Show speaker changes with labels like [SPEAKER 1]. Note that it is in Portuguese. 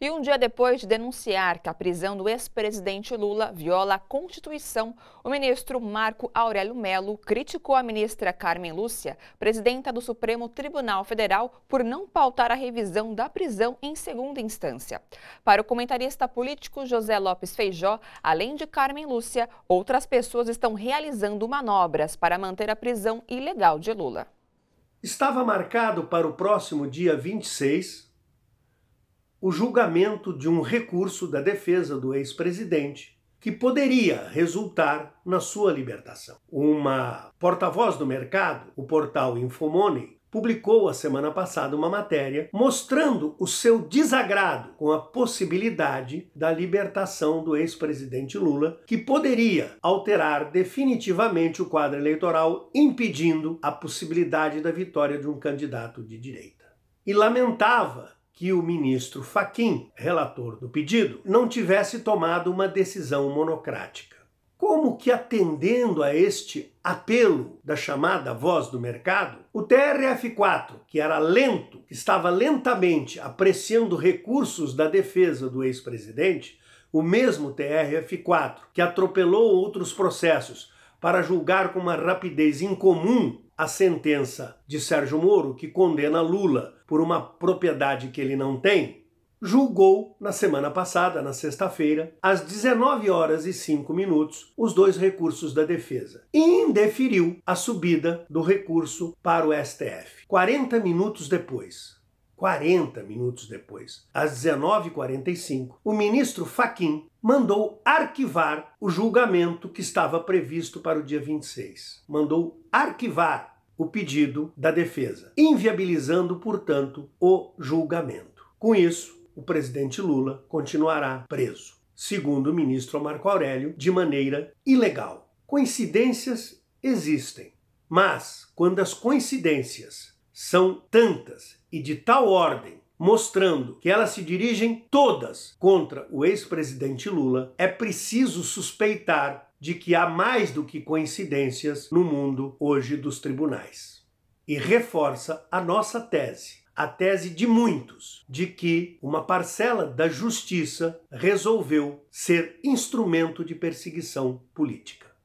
[SPEAKER 1] E um dia depois de denunciar que a prisão do ex-presidente Lula viola a Constituição, o ministro Marco Aurélio Melo criticou a ministra Carmen Lúcia, presidenta do Supremo Tribunal Federal, por não pautar a revisão da prisão em segunda instância. Para o comentarista político José Lopes Feijó, além de Carmen Lúcia, outras pessoas estão realizando manobras para manter a prisão ilegal de Lula.
[SPEAKER 2] Estava marcado para o próximo dia 26 o julgamento de um recurso da defesa do ex-presidente que poderia resultar na sua libertação. Uma porta-voz do mercado, o portal Infomoney, publicou a semana passada uma matéria mostrando o seu desagrado com a possibilidade da libertação do ex-presidente Lula, que poderia alterar definitivamente o quadro eleitoral, impedindo a possibilidade da vitória de um candidato de direita. E lamentava que o ministro Faquim, relator do pedido, não tivesse tomado uma decisão monocrática. Como que atendendo a este apelo da chamada voz do mercado, o TRF4, que era lento, que estava lentamente apreciando recursos da defesa do ex-presidente, o mesmo TRF4 que atropelou outros processos para julgar com uma rapidez incomum a sentença de Sérgio Moro, que condena Lula por uma propriedade que ele não tem, julgou na semana passada, na sexta-feira, às 19 horas e 5 minutos, os dois recursos da defesa e indeferiu a subida do recurso para o STF. 40 minutos depois, 40 minutos depois, às 19h45, o ministro Faquim mandou arquivar o julgamento que estava previsto para o dia 26. Mandou arquivar o pedido da defesa, inviabilizando, portanto, o julgamento. Com isso, o presidente Lula continuará preso, segundo o ministro Marco Aurélio, de maneira ilegal. Coincidências existem, mas quando as coincidências são tantas e de tal ordem mostrando que elas se dirigem todas contra o ex-presidente Lula, é preciso suspeitar de que há mais do que coincidências no mundo hoje dos tribunais. E reforça a nossa tese, a tese de muitos, de que uma parcela da justiça resolveu ser instrumento de perseguição política.